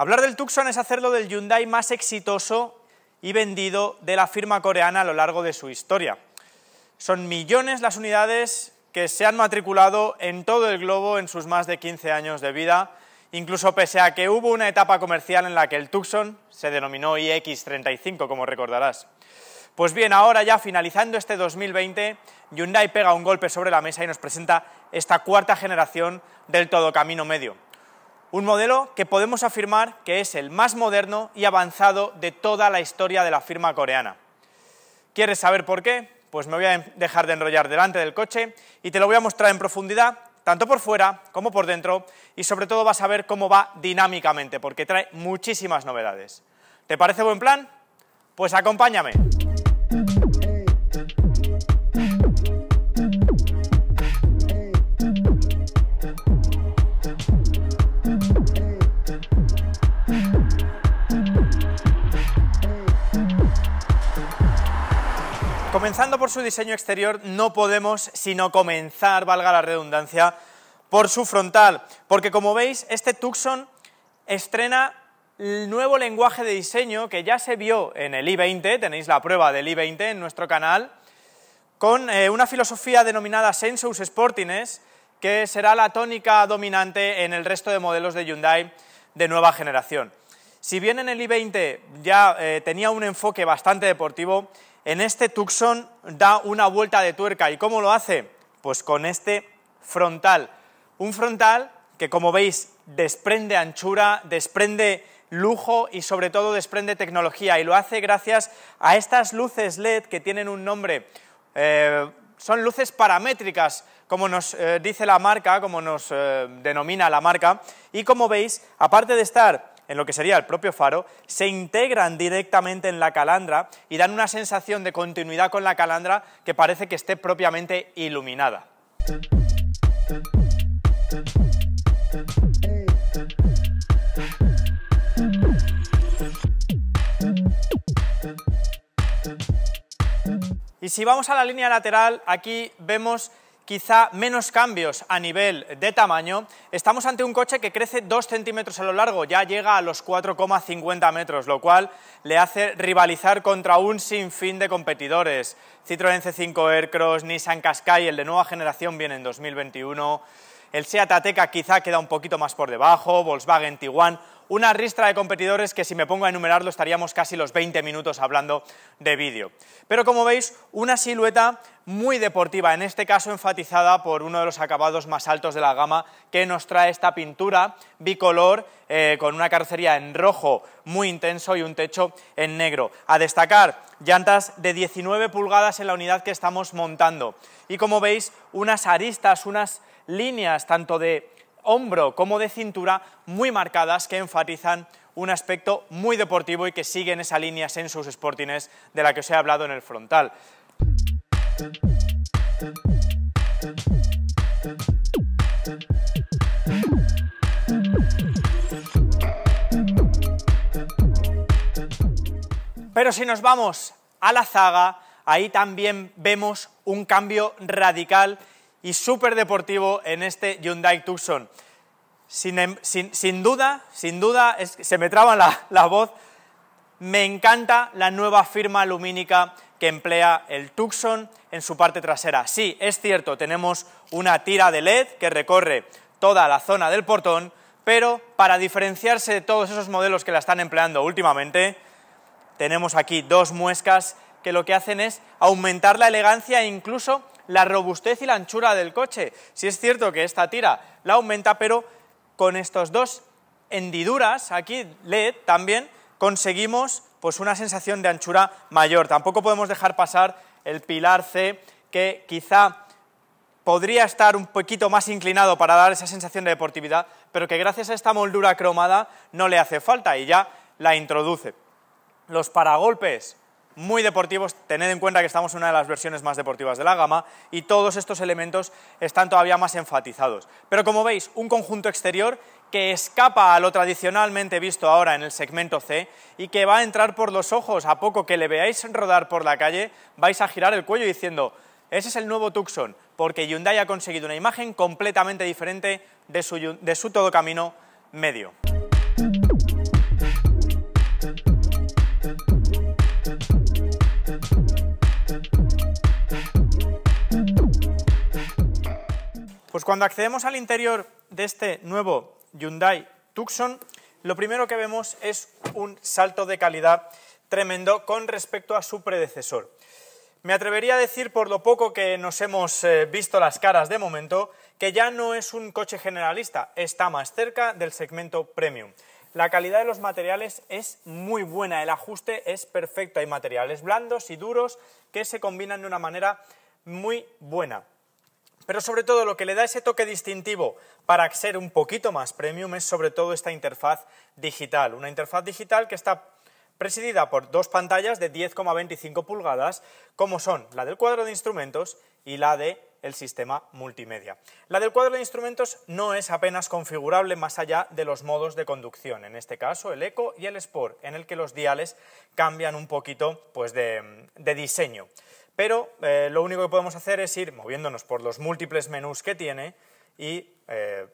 Hablar del Tucson es hacerlo del Hyundai más exitoso y vendido de la firma coreana a lo largo de su historia. Son millones las unidades que se han matriculado en todo el globo en sus más de 15 años de vida, incluso pese a que hubo una etapa comercial en la que el Tucson se denominó iX35, como recordarás. Pues bien, ahora ya finalizando este 2020, Hyundai pega un golpe sobre la mesa y nos presenta esta cuarta generación del todo camino medio un modelo que podemos afirmar que es el más moderno y avanzado de toda la historia de la firma coreana. ¿Quieres saber por qué? Pues me voy a dejar de enrollar delante del coche y te lo voy a mostrar en profundidad, tanto por fuera como por dentro, y sobre todo vas a ver cómo va dinámicamente, porque trae muchísimas novedades. ¿Te parece buen plan? Pues acompáñame. Comenzando por su diseño exterior, no podemos sino comenzar, valga la redundancia, por su frontal, porque como veis, este Tucson estrena el nuevo lenguaje de diseño que ya se vio en el i20, tenéis la prueba del i20 en nuestro canal, con eh, una filosofía denominada Sensus Sportiness que será la tónica dominante en el resto de modelos de Hyundai de nueva generación. Si bien en el i20 ya eh, tenía un enfoque bastante deportivo, en este Tucson da una vuelta de tuerca. ¿Y cómo lo hace? Pues con este frontal. Un frontal que, como veis, desprende anchura, desprende lujo y sobre todo desprende tecnología y lo hace gracias a estas luces LED que tienen un nombre. Eh, son luces paramétricas, como nos eh, dice la marca, como nos eh, denomina la marca. Y como veis, aparte de estar en lo que sería el propio faro, se integran directamente en la calandra y dan una sensación de continuidad con la calandra que parece que esté propiamente iluminada. Y si vamos a la línea lateral, aquí vemos quizá menos cambios a nivel de tamaño, estamos ante un coche que crece 2 centímetros a lo largo, ya llega a los 4,50 metros, lo cual le hace rivalizar contra un sinfín de competidores. Citroën C5 Aircross, Nissan Qashqai, el de nueva generación viene en 2021, el Seat Ateca quizá queda un poquito más por debajo, Volkswagen Tiguan una ristra de competidores que si me pongo a enumerarlo estaríamos casi los 20 minutos hablando de vídeo. Pero como veis, una silueta muy deportiva, en este caso enfatizada por uno de los acabados más altos de la gama que nos trae esta pintura bicolor eh, con una carrocería en rojo muy intenso y un techo en negro. A destacar, llantas de 19 pulgadas en la unidad que estamos montando y como veis, unas aristas, unas líneas tanto de hombro como de cintura muy marcadas que enfatizan un aspecto muy deportivo y que siguen esa línea sus sportines de la que os he hablado en el frontal. Pero si nos vamos a la zaga, ahí también vemos un cambio radical y súper deportivo en este Hyundai Tucson. Sin, em, duda, sin duda, se me traba la, la voz, me encanta la nueva firma lumínica que emplea el Tucson en su parte trasera. Sí, es cierto, tenemos una tira de LED que recorre toda la zona del portón, pero para diferenciarse de todos esos modelos que la están empleando últimamente, tenemos aquí dos muescas que lo que hacen es aumentar la elegancia e incluso la robustez y la anchura del coche. Si es cierto que esta tira la aumenta, pero con estos dos hendiduras, aquí LED también, conseguimos pues una sensación de anchura mayor. Tampoco podemos dejar pasar el pilar C, que quizá podría estar un poquito más inclinado para dar esa sensación de deportividad, pero que gracias a esta moldura cromada no le hace falta y ya la introduce. Los paragolpes muy deportivos, tened en cuenta que estamos en una de las versiones más deportivas de la gama y todos estos elementos están todavía más enfatizados. Pero como veis, un conjunto exterior que escapa a lo tradicionalmente visto ahora en el segmento C y que va a entrar por los ojos. A poco que le veáis rodar por la calle, vais a girar el cuello diciendo, ese es el nuevo Tucson, porque Hyundai ha conseguido una imagen completamente diferente de su, de su todo camino medio. Pues cuando accedemos al interior de este nuevo Hyundai Tucson, lo primero que vemos es un salto de calidad tremendo con respecto a su predecesor. Me atrevería a decir, por lo poco que nos hemos eh, visto las caras de momento, que ya no es un coche generalista, está más cerca del segmento premium. La calidad de los materiales es muy buena, el ajuste es perfecto, hay materiales blandos y duros que se combinan de una manera muy buena. Pero sobre todo lo que le da ese toque distintivo para ser un poquito más premium es sobre todo esta interfaz digital. Una interfaz digital que está presidida por dos pantallas de 10,25 pulgadas, como son la del cuadro de instrumentos y la del sistema multimedia. La del cuadro de instrumentos no es apenas configurable más allá de los modos de conducción, en este caso el Eco y el Sport, en el que los diales cambian un poquito pues, de diseño pero eh, lo único que podemos hacer es ir moviéndonos por los múltiples menús que tiene y eh,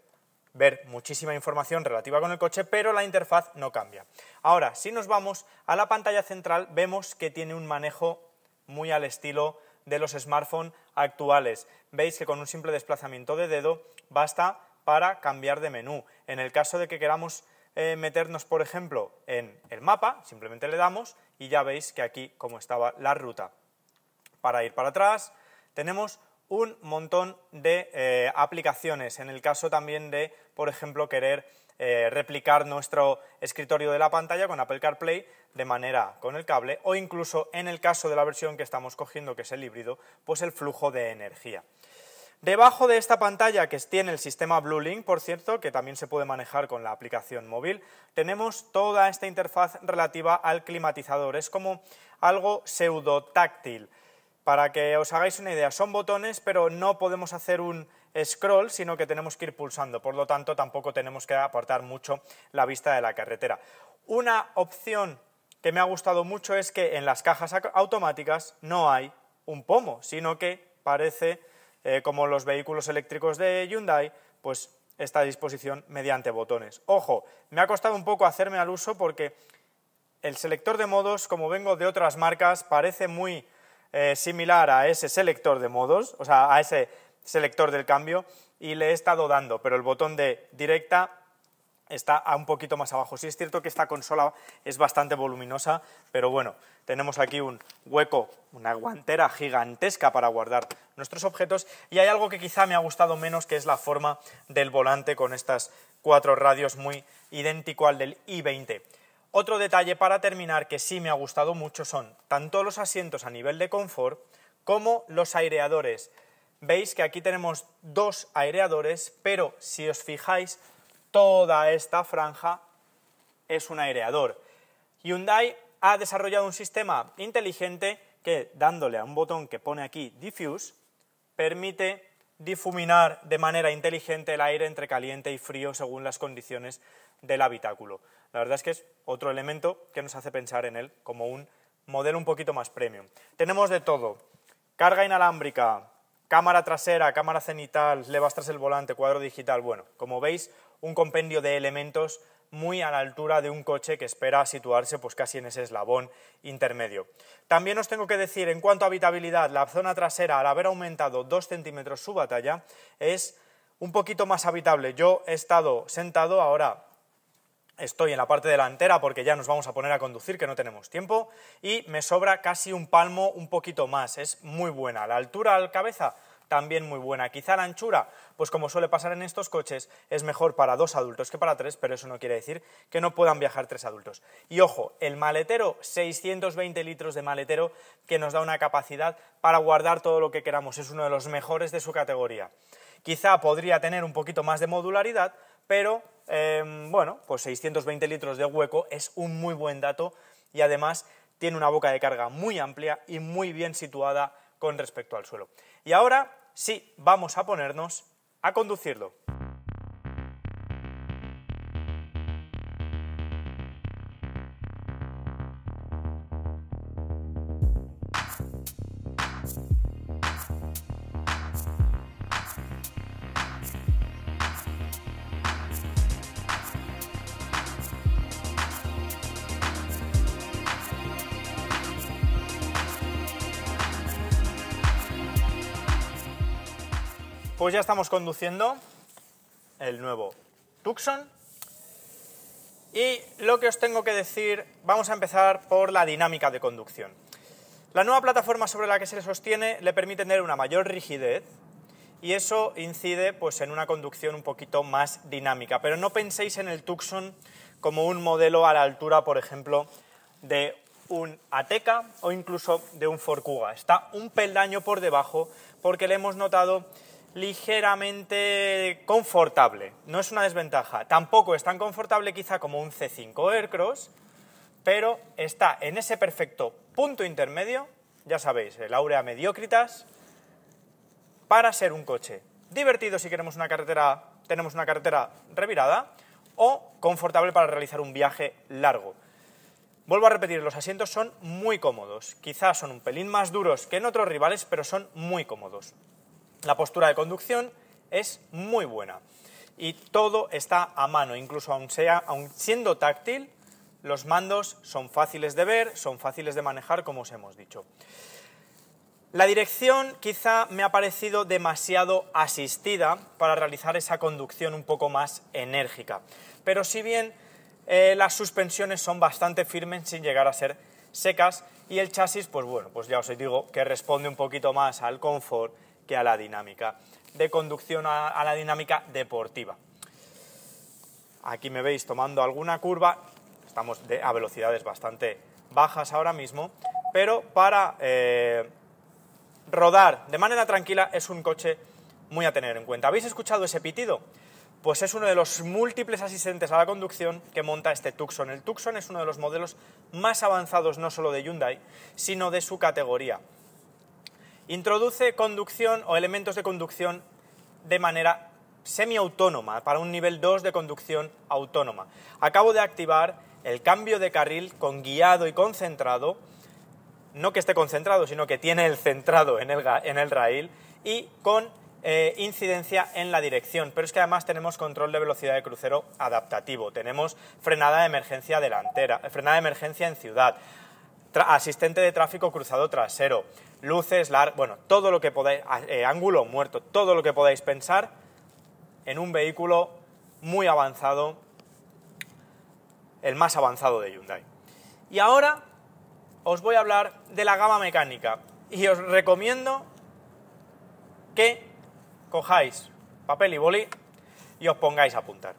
ver muchísima información relativa con el coche, pero la interfaz no cambia. Ahora, si nos vamos a la pantalla central, vemos que tiene un manejo muy al estilo de los smartphones actuales. Veis que con un simple desplazamiento de dedo basta para cambiar de menú. En el caso de que queramos eh, meternos, por ejemplo, en el mapa, simplemente le damos y ya veis que aquí, como estaba la ruta para ir para atrás. Tenemos un montón de eh, aplicaciones, en el caso también de, por ejemplo, querer eh, replicar nuestro escritorio de la pantalla con Apple CarPlay de manera con el cable o incluso en el caso de la versión que estamos cogiendo, que es el híbrido, pues el flujo de energía. Debajo de esta pantalla que tiene el sistema BlueLink, por cierto, que también se puede manejar con la aplicación móvil, tenemos toda esta interfaz relativa al climatizador. Es como algo pseudo táctil. Para que os hagáis una idea, son botones, pero no podemos hacer un scroll, sino que tenemos que ir pulsando. Por lo tanto, tampoco tenemos que aportar mucho la vista de la carretera. Una opción que me ha gustado mucho es que en las cajas automáticas no hay un pomo, sino que parece, eh, como los vehículos eléctricos de Hyundai, pues está a disposición mediante botones. Ojo, me ha costado un poco hacerme al uso porque el selector de modos, como vengo de otras marcas, parece muy eh, similar a ese selector de modos, o sea, a ese selector del cambio, y le he estado dando, pero el botón de directa está a un poquito más abajo. Sí es cierto que esta consola es bastante voluminosa, pero bueno, tenemos aquí un hueco, una guantera gigantesca para guardar nuestros objetos y hay algo que quizá me ha gustado menos, que es la forma del volante con estas cuatro radios muy idéntico al del i20. Otro detalle para terminar que sí me ha gustado mucho son tanto los asientos a nivel de confort como los aireadores. Veis que aquí tenemos dos aireadores, pero si os fijáis, toda esta franja es un aireador. Hyundai ha desarrollado un sistema inteligente que, dándole a un botón que pone aquí Diffuse, permite difuminar de manera inteligente el aire entre caliente y frío según las condiciones del habitáculo la verdad es que es otro elemento que nos hace pensar en él como un modelo un poquito más premium. Tenemos de todo, carga inalámbrica, cámara trasera, cámara cenital, levas tras el volante, cuadro digital, bueno, como veis, un compendio de elementos muy a la altura de un coche que espera situarse pues casi en ese eslabón intermedio. También os tengo que decir, en cuanto a habitabilidad, la zona trasera, al haber aumentado dos centímetros su batalla, es un poquito más habitable. Yo he estado sentado, ahora Estoy en la parte delantera porque ya nos vamos a poner a conducir, que no tenemos tiempo, y me sobra casi un palmo, un poquito más, es muy buena. La altura la cabeza, también muy buena. Quizá la anchura, pues como suele pasar en estos coches, es mejor para dos adultos que para tres, pero eso no quiere decir que no puedan viajar tres adultos. Y ojo, el maletero, 620 litros de maletero, que nos da una capacidad para guardar todo lo que queramos, es uno de los mejores de su categoría. Quizá podría tener un poquito más de modularidad, pero Em, bueno, pues 620 litros de hueco es un muy buen dato y además tiene una boca de carga muy amplia y muy bien situada con respecto al suelo. Y ahora sí, vamos a ponernos a conducirlo. Pues ya estamos conduciendo el nuevo Tucson. Y lo que os tengo que decir, vamos a empezar por la dinámica de conducción. La nueva plataforma sobre la que se le sostiene le permite tener una mayor rigidez y eso incide pues, en una conducción un poquito más dinámica. Pero no penséis en el Tucson como un modelo a la altura, por ejemplo, de un Ateca o incluso de un Forcuga. Está un peldaño por debajo porque le hemos notado ligeramente confortable. No es una desventaja. Tampoco es tan confortable quizá como un C5 Aircross, pero está en ese perfecto punto intermedio, ya sabéis, el eh, Aurea Mediocritas, para ser un coche divertido si queremos una carretera, tenemos una carretera revirada, o confortable para realizar un viaje largo. Vuelvo a repetir, los asientos son muy cómodos. Quizás son un pelín más duros que en otros rivales, pero son muy cómodos. La postura de conducción es muy buena y todo está a mano, incluso aun, sea, siendo táctil, los mandos son fáciles de ver, son fáciles de manejar, como os hemos dicho. La dirección quizá me ha parecido demasiado asistida para realizar esa conducción un poco más enérgica, pero si bien eh, las suspensiones son bastante firmes sin llegar a ser secas y el chasis, pues bueno, pues ya os digo que responde un poquito más al confort que a la dinámica de conducción, a, la dinámica deportiva. Aquí me veis tomando alguna curva, estamos a velocidades bastante bajas ahora mismo, pero para eh, rodar de manera tranquila es un coche muy a tener en cuenta. ¿Habéis escuchado ese pitido? Pues es uno de los múltiples asistentes a la conducción que monta este Tucson. El Tucson es uno de los modelos más avanzados no solo de Hyundai, sino de su categoría. Introduce conducción o elementos de conducción de manera semiautónoma, para un nivel 2 de conducción autónoma. Acabo de activar el cambio de carril con guiado y concentrado, no que esté concentrado, sino que tiene el centrado en el, en y con eh, incidencia en la dirección. Pero es que además tenemos control de velocidad de crucero adaptativo, tenemos frenada de emergencia delantera, eh, frenada de emergencia en ciudad, asistente de tráfico cruzado trasero, luces, bueno, todo lo que podáis, eh, ángulo muerto, todo lo que podáis pensar en un vehículo muy avanzado, el más avanzado de Hyundai. Y ahora os voy a hablar de la gama mecánica y os recomiendo que cojáis papel y boli y os pongáis a apuntar.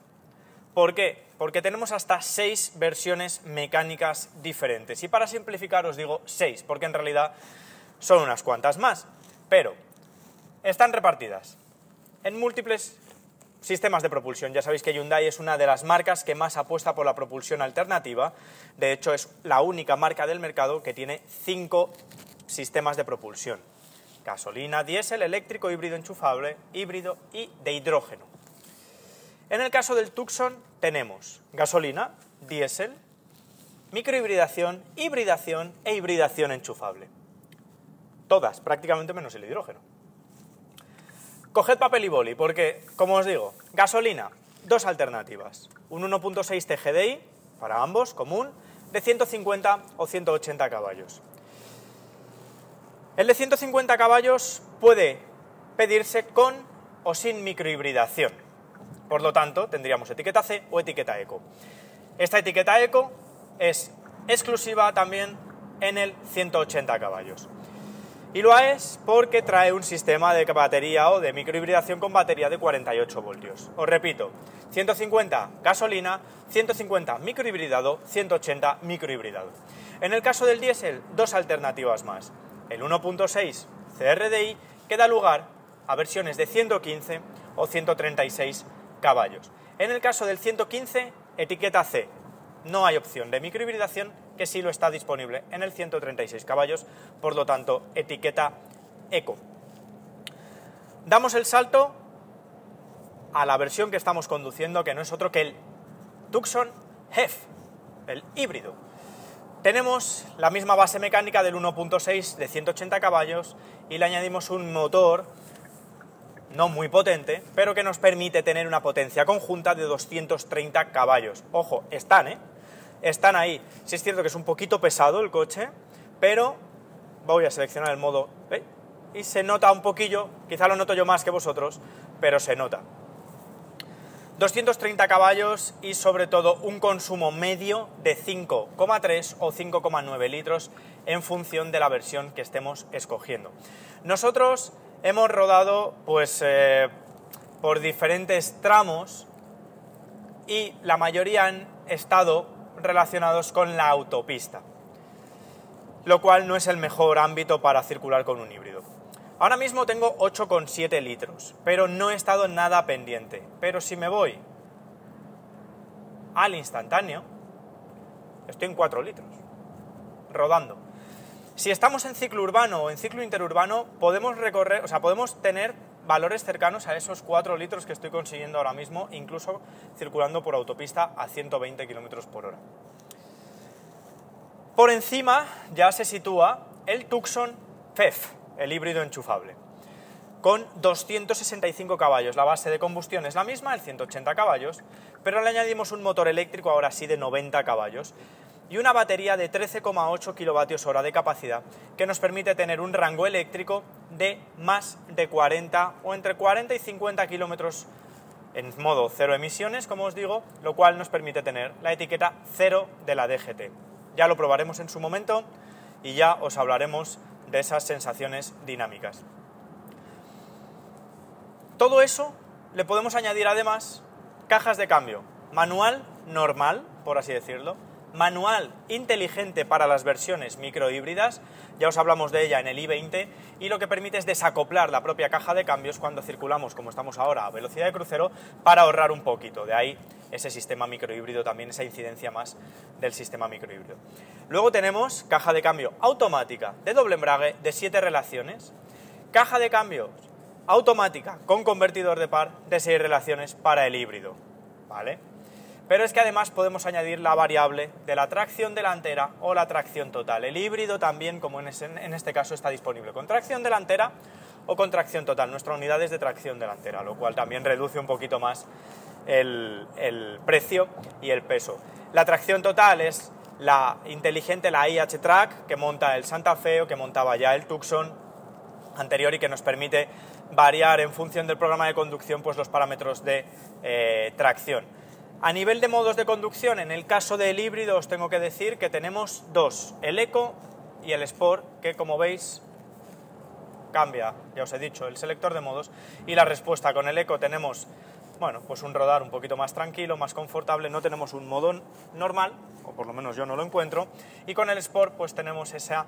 ¿Por qué? Porque tenemos hasta seis versiones mecánicas diferentes. Y para simplificar os digo seis, porque en realidad son unas cuantas más, pero están repartidas en múltiples sistemas de propulsión. Ya sabéis que Hyundai es una de las marcas que más apuesta por la propulsión alternativa. De hecho, es la única marca del mercado que tiene cinco sistemas de propulsión. Gasolina, diésel, eléctrico, híbrido enchufable, híbrido y de hidrógeno. En el caso del Tucson tenemos gasolina, diésel, microhibridación, hibridación e hibridación enchufable. Todas, prácticamente menos el hidrógeno. Coged papel y boli, porque, como os digo, gasolina, dos alternativas. Un 1.6 TGDI, para ambos, común, de 150 o 180 caballos. El de 150 caballos puede pedirse con o sin microhibridación. Por lo tanto, tendríamos etiqueta C o etiqueta ECO. Esta etiqueta ECO es exclusiva también en el 180 caballos. Y lo es porque trae un sistema de batería o de microhibridación con batería de 48 voltios. Os repito, 150 gasolina, 150 microhibridado, 180 microhibridado. En el caso del diésel, dos alternativas más. El 1.6 CRDI que da lugar a versiones de 115 o 136 caballos. En el caso del 115, etiqueta C. No hay opción de microhibridación que sí lo está disponible en el 136 caballos, por lo tanto, etiqueta eco. Damos el salto a la versión que estamos conduciendo, que no es otro que el Tucson HEF, el híbrido. Tenemos la misma base mecánica del 1.6 de 180 caballos y le añadimos un motor no muy potente, pero que nos permite tener una potencia conjunta de 230 caballos. Ojo, están, ¿eh? están ahí. Sí es cierto que es un poquito pesado el coche, pero voy a seleccionar el modo... Y se nota un poquillo, quizá lo noto yo más que vosotros, pero se nota. 230 caballos y sobre todo un consumo medio de 5,3 o 5,9 litros en función de la versión que estemos escogiendo. Nosotros hemos rodado pues eh, por diferentes tramos y la mayoría han estado relacionados con la autopista, lo cual no es el mejor ámbito para circular con un híbrido. Ahora mismo tengo 8,7 litros, pero no he estado nada pendiente. Pero si me voy al instantáneo, estoy en 4 litros, rodando. Si estamos en ciclo urbano o en ciclo interurbano, podemos recorrer, o sea, podemos tener valores cercanos a esos 4 litros que estoy consiguiendo ahora mismo, incluso circulando por autopista a 120 km por hora. Por encima ya se sitúa el Tucson FEF, e el híbrido enchufable, con 265 caballos. La base de combustión es la misma, el 180 caballos, pero le añadimos un motor eléctrico ahora sí de 90 caballos y una batería de 13,8 kWh de capacidad que nos permite tener un rango eléctrico de más de 40 o entre 40 y 50 kilómetros en modo cero emisiones, como os digo, lo cual nos permite tener la etiqueta cero de la DGT. Ya lo probaremos en su momento y ya os hablaremos de esas sensaciones dinámicas. Todo eso le podemos añadir además cajas de cambio, manual normal, por así decirlo, manual inteligente para las versiones microhíbridas, ya os hablamos de ella en el i20, y lo que permite es desacoplar la propia caja de cambios cuando circulamos, como estamos ahora, a velocidad de crucero, para ahorrar un poquito. De ahí ese sistema microhíbrido también, esa incidencia más del sistema microhíbrido. Luego tenemos caja de cambio automática de doble embrague de 7 relaciones, caja de cambio automática con convertidor de par de 6 relaciones para el híbrido. ¿Vale? Pero es que además podemos añadir la variable de la tracción delantera o la tracción total. El híbrido también, como en, este caso, está disponible con tracción delantera o con tracción total. Nuestra unidad es de tracción delantera, lo cual también reduce un poquito más el, precio y el peso. La tracción total es la inteligente, la IH Track, que monta el Santa Fe o que montaba ya el Tucson anterior y que nos permite variar en función del programa de conducción pues, los parámetros de eh, tracción. A nivel de modos de conducción, en el caso del híbrido os tengo que decir que tenemos dos, el Eco y el Sport, que como veis cambia, ya os he dicho, el selector de modos y la respuesta. Con el Eco tenemos, bueno, pues un rodar un poquito más tranquilo, más confortable, no tenemos un modo normal, o por lo menos yo no lo encuentro, y con el Sport pues tenemos esa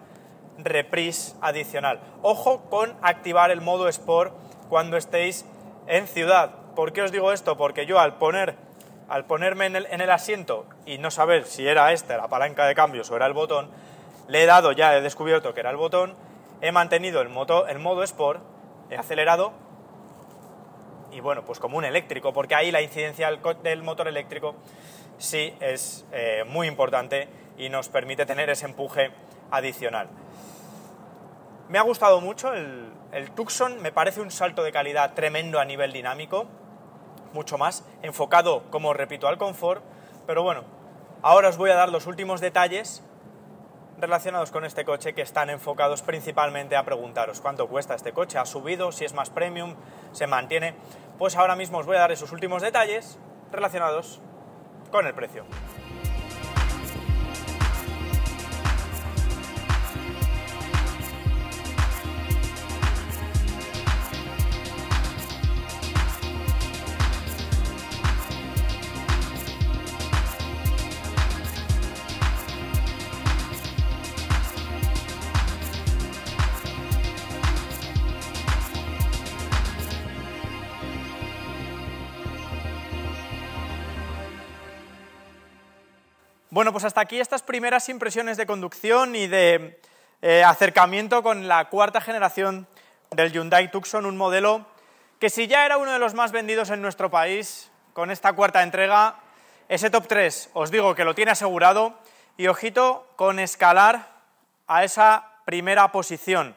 reprise adicional. Ojo con activar el modo Sport cuando estéis en ciudad. ¿Por qué os digo esto? Porque yo al poner al ponerme en el, asiento y no saber si era esta la palanca de cambios o era el botón, le he dado ya, he descubierto que era el botón, he mantenido el, el modo Sport, he acelerado y bueno, pues como un eléctrico, porque ahí la incidencia del motor eléctrico sí es eh, muy importante y nos permite tener ese empuje adicional. Me ha gustado mucho el Tucson, me parece un salto de calidad tremendo a nivel dinámico mucho más, enfocado, como repito, al confort. Pero bueno, ahora os voy a dar los últimos detalles relacionados con este coche que están enfocados principalmente a preguntaros cuánto cuesta este coche, ha subido, si es más premium, se mantiene. Pues ahora mismo os voy a dar esos últimos detalles relacionados con el precio. pues hasta aquí estas primeras impresiones de conducción y de eh, acercamiento con la cuarta generación del Hyundai Tucson, un modelo que si ya era uno de los más vendidos en nuestro país, con esta cuarta entrega, ese top 3 os digo que lo tiene asegurado y ojito con escalar a esa primera posición.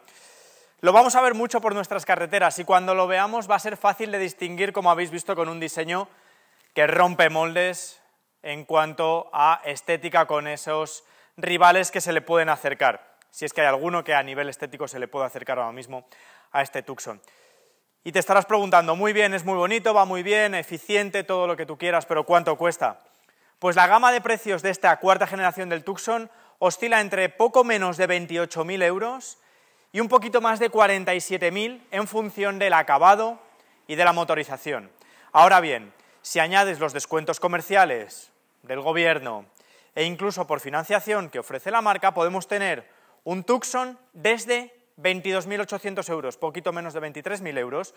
Lo vamos a ver mucho por nuestras carreteras y cuando lo veamos va a ser fácil de distinguir, como habéis visto, con un diseño que rompe moldes, en cuanto a estética con esos rivales que se le pueden acercar, si es que hay alguno que a nivel estético se le pueda acercar ahora mismo a este Tucson. Y te estarás preguntando, muy bien, es muy bonito, va muy bien, eficiente, todo lo que tú quieras, pero ¿cuánto cuesta? Pues la gama de precios de esta cuarta generación del Tucson oscila entre poco menos de 28.000 euros y un poquito más de 47.000 en función del acabado y de la motorización. Ahora bien, si añades los descuentos comerciales, del gobierno e incluso por financiación que ofrece la marca, podemos tener un Tucson desde 22.800 euros, poquito menos de 23.000 euros,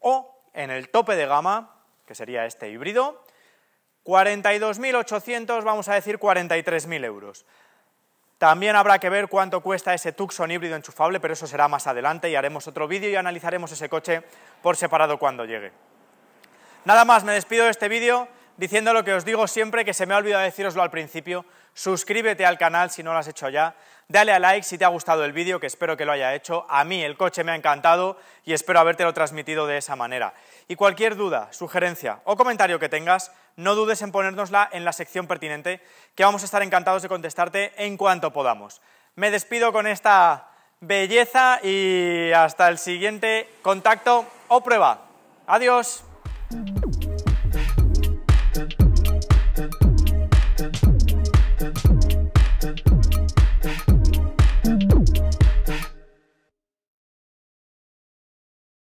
o en el tope de gama, que sería este híbrido, 42.800, vamos a decir 43.000 euros. También habrá que ver cuánto cuesta ese Tucson híbrido enchufable, pero eso será más adelante y haremos otro vídeo y analizaremos ese coche por separado cuando llegue. Nada más, me despido de este vídeo diciendo lo que os digo siempre, que se me ha olvidado deciroslo al principio. Suscríbete al canal si no lo has hecho ya. Dale a like si te ha gustado el vídeo, que espero que lo haya hecho. A mí el coche me ha encantado y espero habértelo transmitido de esa manera. Y cualquier duda, sugerencia o comentario que tengas, no dudes en ponérnosla en la sección pertinente, que vamos a estar encantados de contestarte en cuanto podamos. Me despido con esta belleza y hasta el siguiente contacto o prueba. Adiós.